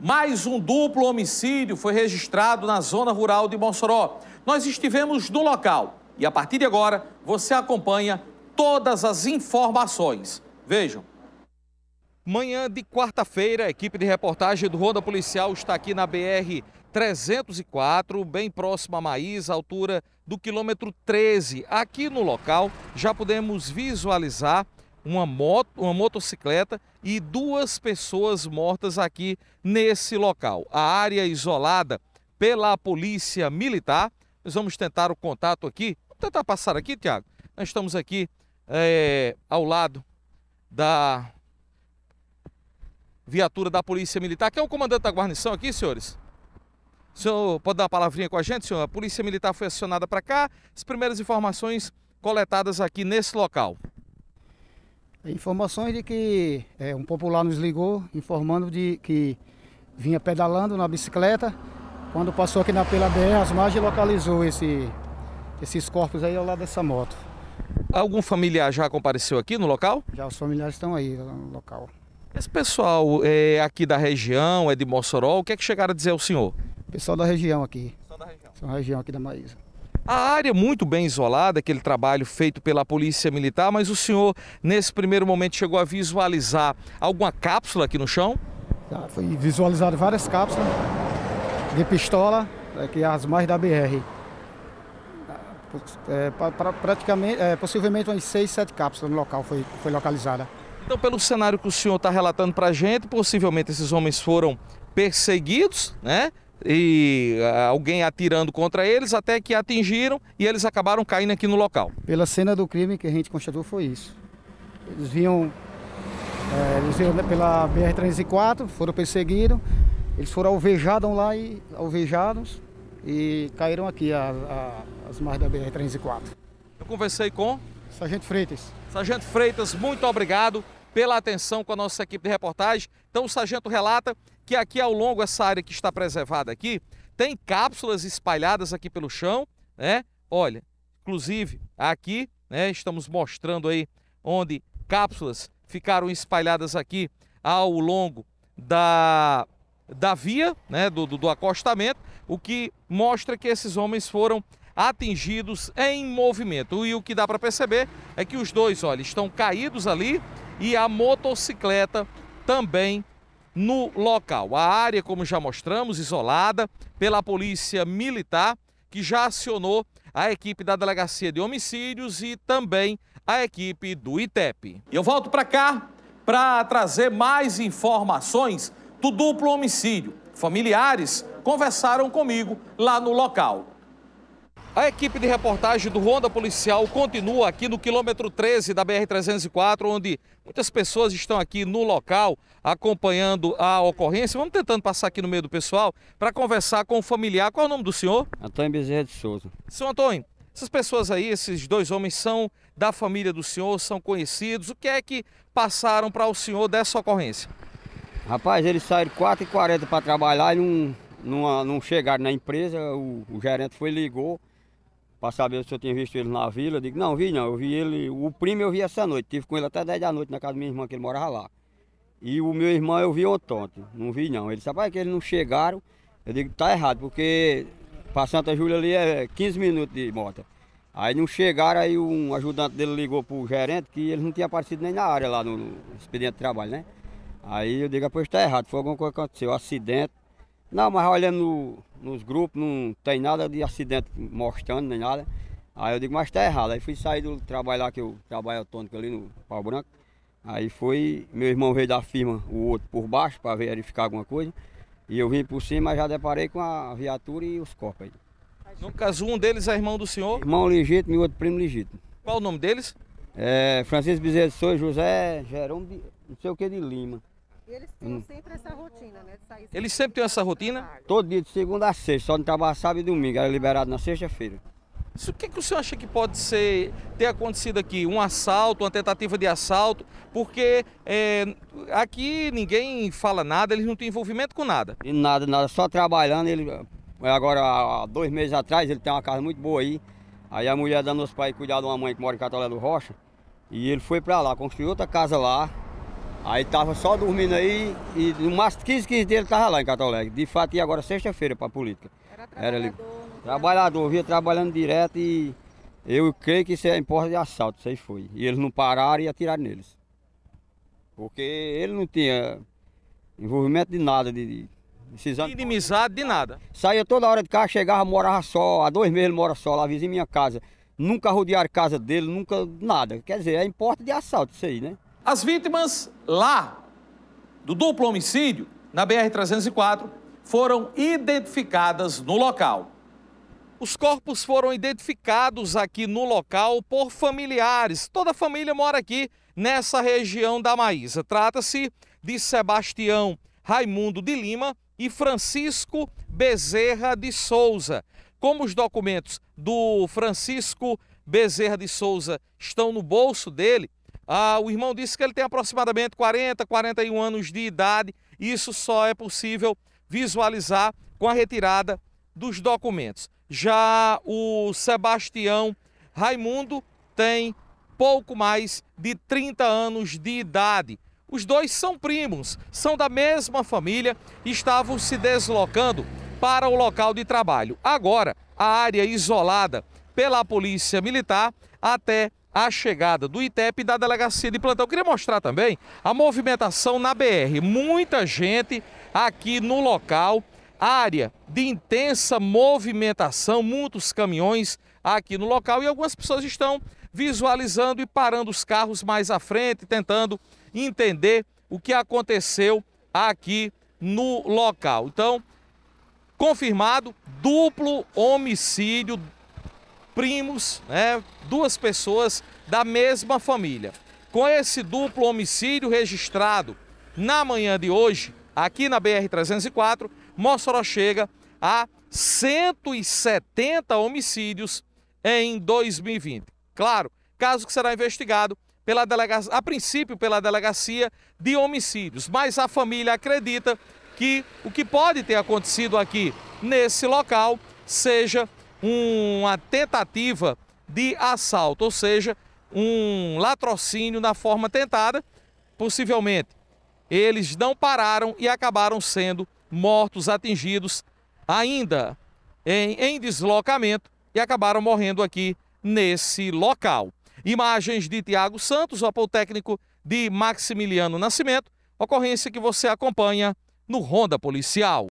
Mais um duplo homicídio foi registrado na zona rural de Mossoró. Nós estivemos no local e a partir de agora você acompanha todas as informações. Vejam. Manhã de quarta-feira, a equipe de reportagem do Ronda Policial está aqui na BR 304, bem próximo a Maís, altura do quilômetro 13. Aqui no local já podemos visualizar uma moto, uma motocicleta e duas pessoas mortas aqui nesse local. A área isolada pela polícia militar. Nós vamos tentar o contato aqui. Vamos tentar passar aqui, Tiago. Nós estamos aqui é, ao lado da viatura da polícia militar. Quem é o comandante da guarnição aqui, senhores? O senhor pode dar uma palavrinha com a gente, senhor? A polícia militar foi acionada para cá. As primeiras informações coletadas aqui nesse local. Informações de que é, um popular nos ligou informando de que vinha pedalando na bicicleta. Quando passou aqui na Pela BR, as margens localizou esse, esses corpos aí ao lado dessa moto. Algum familiar já compareceu aqui no local? Já, os familiares estão aí no local. Esse pessoal é aqui da região, é de Mossoró, o que é que chegaram a dizer ao senhor? Pessoal da região aqui. Pessoal da região. São região aqui da Maísa. A área muito bem isolada, aquele trabalho feito pela Polícia Militar, mas o senhor, nesse primeiro momento, chegou a visualizar alguma cápsula aqui no chão? Ah, foi visualizado várias cápsulas de pistola, né, que é as mais da BR. Ah, é, pra, praticamente, é, possivelmente umas seis, sete cápsulas no local foi, foi localizada. Então, pelo cenário que o senhor está relatando para a gente, possivelmente esses homens foram perseguidos, né? e ah, alguém atirando contra eles até que atingiram e eles acabaram caindo aqui no local. Pela cena do crime que a gente constatou foi isso. Eles vinham, é, eles vinham né, pela BR-304, foram perseguidos, eles foram alvejados lá e alvejados e caíram aqui a, a, as margens da BR-304. Eu conversei com? Sargento Freitas. Sargento Freitas, muito obrigado pela atenção com a nossa equipe de reportagem. Então o sargento relata que aqui ao longo essa área que está preservada aqui, tem cápsulas espalhadas aqui pelo chão, né? Olha, inclusive aqui, né, estamos mostrando aí onde cápsulas ficaram espalhadas aqui ao longo da, da via, né, do, do, do acostamento, o que mostra que esses homens foram atingidos em movimento. E o que dá para perceber é que os dois, olha, estão caídos ali e a motocicleta também no local. A área, como já mostramos, isolada pela polícia militar, que já acionou a equipe da Delegacia de Homicídios e também a equipe do ITEP. Eu volto para cá para trazer mais informações do duplo homicídio. Familiares conversaram comigo lá no local. A equipe de reportagem do Ronda Policial continua aqui no quilômetro 13 da BR-304, onde muitas pessoas estão aqui no local acompanhando a ocorrência. Vamos tentando passar aqui no meio do pessoal para conversar com o familiar. Qual é o nome do senhor? Antônio Bezerra de Souza. Senhor Antônio, essas pessoas aí, esses dois homens, são da família do senhor, são conhecidos. O que é que passaram para o senhor dessa ocorrência? Rapaz, eles saíram 4h40 para trabalhar e não, não, não chegaram na empresa. O, o gerente foi ligou para saber se eu tinha visto ele na vila. Eu digo, não, vi não, eu vi ele, o primo eu vi essa noite, tive com ele até 10 da noite na casa da minha irmã, que ele morava lá. E o meu irmão eu vi ontem, não vi não. Ele sabe que eles não chegaram, eu digo, tá errado, porque para Santa Júlia ali é 15 minutos de moto. Aí não chegaram, aí um ajudante dele ligou pro gerente que ele não tinha aparecido nem na área lá no expediente de trabalho, né? Aí eu digo, ah, pois tá errado, foi alguma coisa que aconteceu, um acidente. Não, mas olhando nos grupos, não tem nada de acidente mostrando, nem nada. Aí eu digo, mas tá errado. Aí fui sair do trabalho lá, que eu trabalho autônomo ali no Pau Branco. Aí foi, meu irmão veio da firma, o outro por baixo, para verificar alguma coisa. E eu vim por cima, já deparei com a viatura e os corpos aí. No caso, um deles é irmão do senhor? Irmão legítimo e outro primo legítimo. Qual o nome deles? É, Francisco Bezerra de Souza, José Jerônimo, não sei o que, de Lima. E eles têm hum. sempre essa rotina, né? Sair eles sempre têm essa rotina? Trabalho. Todo dia, de segunda a sexta, só não trabalha sábado e domingo, era liberado na sexta-feira. O que, é que o senhor acha que pode ser, ter acontecido aqui? Um assalto, uma tentativa de assalto? Porque é, aqui ninguém fala nada, eles não têm envolvimento com nada. E nada, nada, só trabalhando. Ele, eh, agora, há dois meses atrás, ele tem uma casa muito boa aí. Aí a mulher dando os pais cuidar de uma mãe que mora em Catalé do Rocha. E ele foi para lá, construiu outra casa lá, Aí tava só dormindo aí e no máximo 15, 15 dias ele tava lá em Cato De fato, ia agora sexta-feira a política. Era trabalhador. Era trabalhador, via trabalhando direto e eu creio que isso é importa de assalto, isso aí foi. E eles não pararam e atiraram neles. Porque ele não tinha envolvimento de nada, de, de Inimizade de nada. Saía toda hora de casa, chegava, morava só, há dois meses ele mora só, lá vizinha minha casa. Nunca rodearam casa dele, nunca nada. Quer dizer, é importa de assalto isso aí, né? As vítimas lá do duplo homicídio, na BR-304, foram identificadas no local. Os corpos foram identificados aqui no local por familiares. Toda a família mora aqui nessa região da Maísa. Trata-se de Sebastião Raimundo de Lima e Francisco Bezerra de Souza. Como os documentos do Francisco Bezerra de Souza estão no bolso dele, ah, o irmão disse que ele tem aproximadamente 40, 41 anos de idade. Isso só é possível visualizar com a retirada dos documentos. Já o Sebastião Raimundo tem pouco mais de 30 anos de idade. Os dois são primos, são da mesma família e estavam se deslocando para o local de trabalho. Agora, a área isolada pela Polícia Militar até a chegada do ITEP e da delegacia de plantão. Eu queria mostrar também a movimentação na BR. Muita gente aqui no local, área de intensa movimentação, muitos caminhões aqui no local e algumas pessoas estão visualizando e parando os carros mais à frente, tentando entender o que aconteceu aqui no local. Então, confirmado duplo homicídio primos, né, duas pessoas da mesma família. Com esse duplo homicídio registrado na manhã de hoje, aqui na BR-304, Mossoró chega a 170 homicídios em 2020. Claro, caso que será investigado pela delegacia, a princípio pela delegacia de homicídios, mas a família acredita que o que pode ter acontecido aqui nesse local seja uma tentativa de assalto, ou seja, um latrocínio na forma tentada, possivelmente. Eles não pararam e acabaram sendo mortos, atingidos, ainda em, em deslocamento e acabaram morrendo aqui nesse local. Imagens de Tiago Santos, o apotécnico de Maximiliano Nascimento, ocorrência que você acompanha no Ronda Policial.